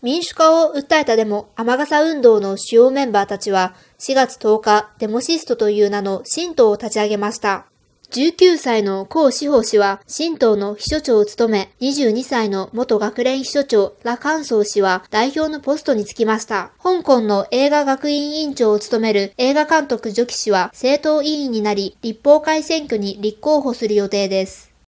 民主化を訴えたデモ、天笠運動の主要メンバーたちは、4月10日、デモシストという名の新党を立ち上げました。19歳の江志宝氏は新党の秘書長を務め、22歳の元学連秘書長羅漢ウ氏は代表のポストに就きました。香港の映画学院委員長を務める映画監督助記氏は政党委員になり、立法会選挙に立候補する予定です。